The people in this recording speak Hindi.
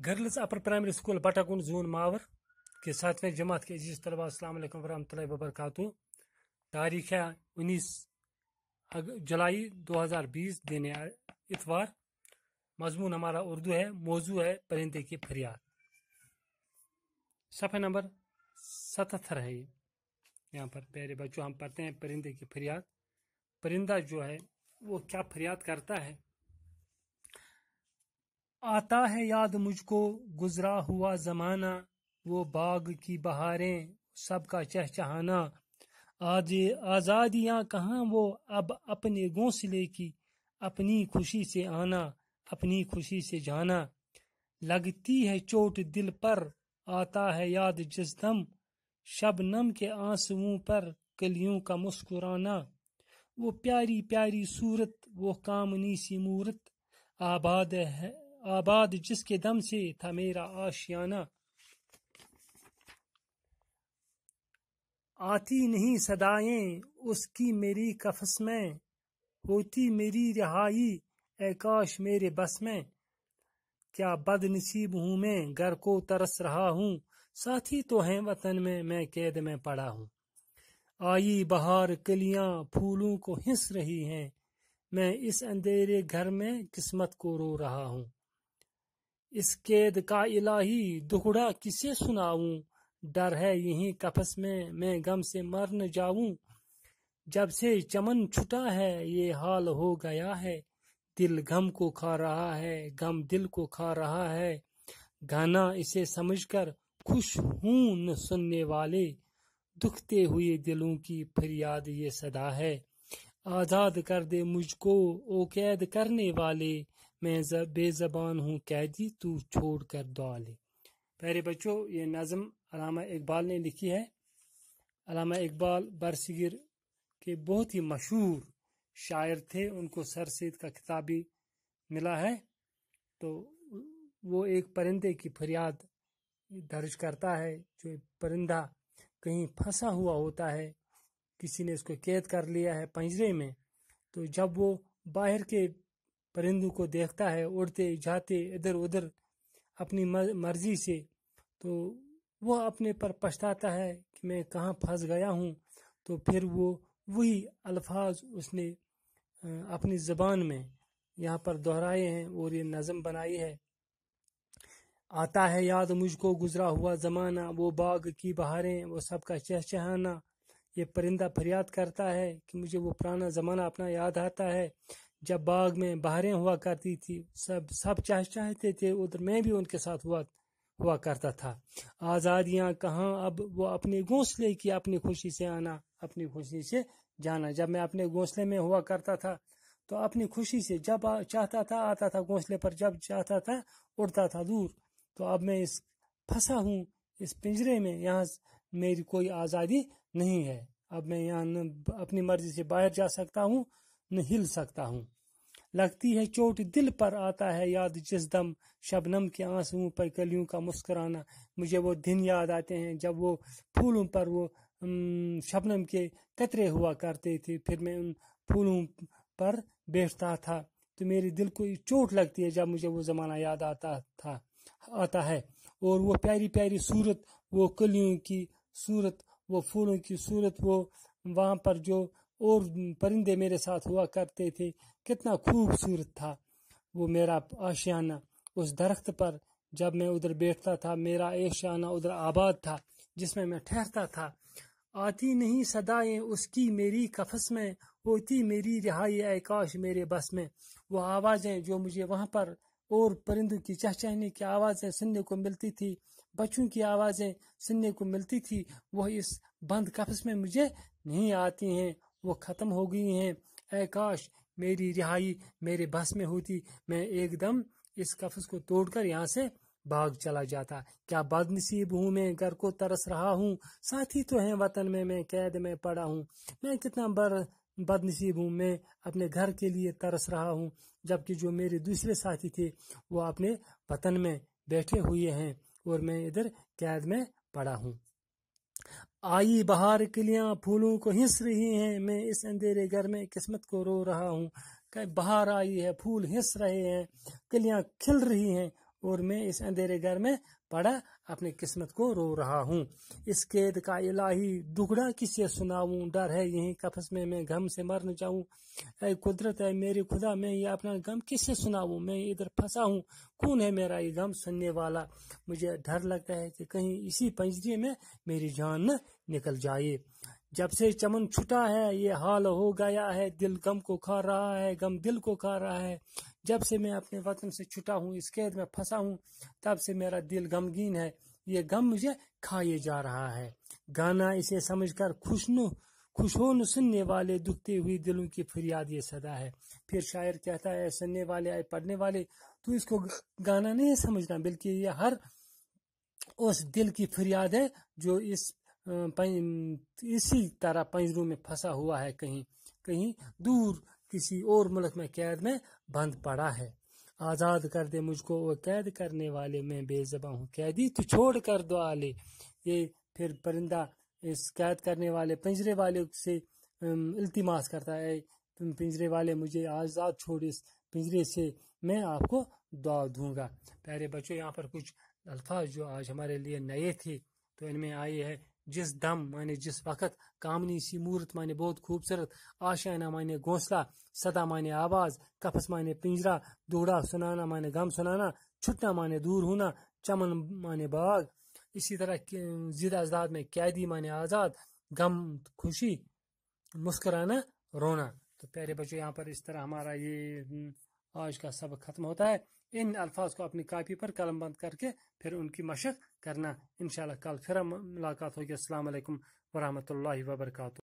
गर्ल्स अपर प्राइमरी स्कूल बटाकुन जून मावर के सातवें जमात के अजीज़ तलबा अल्लाम वरहमल वबरक तारीख है उन्नीस जुलाई 2020 दिन इतवार मजमून हमारा उर्दू है मौजू है परिंदे की फरियाद सफे नंबर सतहत्तर है ये यहाँ पर प्यारे बच्चों हम पढ़ते हैं परिंदे की फरियाद परिंदा जो है वो क्या फरियाद करता है आता है याद मुझको गुजरा हुआ जमाना वो बाग की बहारें सबका चहचहाना आज आजादियां कहाँ वो अब अपने घोंसले की अपनी खुशी से आना अपनी खुशी से जाना लगती है चोट दिल पर आता है याद जिस दम शबनम के आंसुओं पर कलियों का मुस्कुराना वो प्यारी प्यारी सूरत वो कामनी सी मूरत आबाद है आबाद जिसके दम से था मेरा आशियाना आती नहीं सदाएं उसकी मेरी कफस में होती मेरी रिहाई एकाश मेरे बस में क्या बदनसीब हूं मैं घर को तरस रहा हूँ साथी तो हैं वतन में मैं कैद में पड़ा हूँ आई बहार कलियां फूलों को हिंस रही हैं मैं इस अंधेरे घर में किस्मत को रो रहा हूँ इस कैद का इलाही दुखड़ा किसे सुनाऊं डर है यही कफस में मैं गम से मर न जाऊं जब से चमन छुटा है ये हाल हो गया है दिल गम को खा रहा है गम दिल को खा रहा है गाना इसे समझकर खुश हूं न सुनने वाले दुखते हुए दिलों की फरियाद ये सदा है आजाद कर दे मुझको ओ कैद करने वाले मैं बेज़बान हूँ कैदी तू छोड़ कर दाले प्यारे बच्चों ये नज़म अलामा इकबाल ने लिखी है अलामा इकबाल बरसगिर के बहुत ही मशहूर शायर थे उनको सर सैद का खिताब भी मिला है तो वो एक परिंदे की फरियाद दर्ज करता है जो परिंदा कहीं फंसा हुआ होता है किसी ने उसको कैद कर लिया है पंजरे में तो जब वो बाहर के परिंदु को देखता है उड़ते जाते इधर उधर अपनी मर्जी से तो वह अपने पर पछताता है कि मैं कहाँ फंस गया हूँ तो फिर वो वही अल्फाज उसने अपनी ज़बान में यहाँ पर दोहराए हैं और ये नज़म बनाई है आता है याद मुझको गुजरा हुआ ज़माना वो बाग की बहारें वो सबका चहचहाना ये परिंदा फरियाद करता है कि मुझे वो पुराना ज़माना अपना याद आता है जब बाग में बाहरें हुआ करती थी सब सब चाह चाहते थे उधर मैं भी उनके साथ हुआ हुआ करता था आज़ादियाँ कहाँ अब वो अपने घोंसले की अपनी खुशी से आना अपनी खुशी से जाना जब मैं अपने घोंसले में हुआ करता था तो अपनी खुशी से जब चाहता था आता था घोंसले पर जब चाहता था उड़ता था दूर तो अब मैं इस फंसा हूँ इस पिंजरे में यहाँ मेरी कोई आज़ादी नहीं है अब मैं यहाँ अपनी मर्जी से बाहर जा सकता हूँ न हिल सकता हूँ लगती है चोट दिल पर आता है याद जिस दम शबनम के आंसुओं पर कलियों का मुस्कराना मुझे वो दिन याद आते हैं जब वो फूलों पर वो शबनम के कतरे हुआ करते थे फिर मैं उन फूलों पर बैठता था तो मेरे दिल को चोट लगती है जब मुझे वो ज़माना याद आता था आता है और वो प्यारी प्यारी सूरत वो कलियों की सूरत वो फूलों की सूरत वो वहाँ पर जो और परिंदे मेरे साथ हुआ करते थे कितना खूबसूरत था वो मेरा आशियाना उस दरख्त पर जब मैं उधर बैठता था मेरा आशियाना उधर आबाद था जिसमें मैं ठहरता था आती नहीं सदाएं उसकी मेरी कफस में होती मेरी रिहाई आकाश मेरे बस में वो आवाज़ें जो मुझे वहां पर और परिंदों की चहचहने की आवाज़ें सुनने को मिलती थी बच्चों की आवाज़ें सुनने को मिलती थी वह इस बंद कफस में मुझे नहीं आती हैं वो ख़त्म हो गई हैं ए काश मेरी रिहाई मेरे बस में होती मैं एकदम इस कफस को तोड़कर यहाँ से भाग चला जाता क्या बदनसीब हूँ मैं घर को तरस रहा हूँ साथी तो हैं वतन में मैं कैद में पड़ा हूँ मैं कितना बर बदनसीब हूँ मैं अपने घर के लिए तरस रहा हूँ जबकि जो मेरे दूसरे साथी थे वो अपने वतन में बैठे हुए हैं और मैं इधर कैद में पड़ा हूँ आई बहार किलियां फूलों को हिंस रही हैं मैं इस अंधेरे घर में किस्मत को रो रहा हूँ कहीं बहार आई है फूल हिंस रहे हैं किलियां खिल रही हैं और मैं इस अंधेरे घर में पड़ा अपनी किस्मत को रो रहा हूँ इस कैद का इलाही दुगड़ा किसे सुनाऊं डर है यही कफस में मैं गम से न जाऊं अरे कुदरत है मेरी खुदा मैं ये अपना गम किसे सुनाऊं मैं इधर फंसा हूँ कौन है मेरा ये गम सुनने वाला मुझे डर लगता है कि कहीं इसी पंजरे में मेरी जान न निकल जाए जब से चमन छुटा है ये हाल हो गया है दिल गम को खा रहा है गम दिल को खा रहा है जब से मैं अपने वतन से छुटा हूँ इस कैद में फंसा हूँ तब से मेरा दिल गमगीन है ये गम मुझे खाए जा रहा है गाना इसे समझकर खुशनु खुशोन सुनने वाले दुखते हुए दिलों की फरियाद ये सदा है फिर शायर कहता है सुनने वाले आए पढ़ने वाले तो इसको गाना नहीं समझना बल्कि ये हर उस दिल की फरियाद है जो इस इसी तरह पंजरों में फंसा हुआ है कहीं कहीं दूर किसी और मुल्क में कैद में बंद पड़ा है आज़ाद कर दे मुझको वो कैद करने वाले मैं बेजबा हूँ कैदी तो छोड़ कर दो आले ये फिर परिंदा इस कैद करने वाले पिंजरे वाले से इल्तिमास करता है तुम पिंजरे वाले मुझे आज़ाद छोड़ इस पिंजरे से मैं आपको दुआ दूंगा प्यारे बच्चों यहाँ पर कुछ अल्फाज जो आज हमारे लिए नए थे तो इनमें आई है जिस दम माने जिस वक्त कामनी सी मूर्त माने बहुत खूबसूरत आशाना माने घोंसला सदा माने आवाज कफस माने पिंजरा दूड़ा सुनाना माने गम सुनाना छुटना माने दूर होना चमन माने बाग इसी तरह जिद आजाद में कैदी माने आज़ाद गम खुशी मुस्कराना रोना तो प्यारे बच्चों यहाँ पर इस तरह हमारा ये आज का सबक ख़त्म होता है इन अल्फाज को अपनी कापी पर कलम बंद करके फिर उनकी मशक करना इन कल फिर मुलाकात होगी असल वरहमल वर्का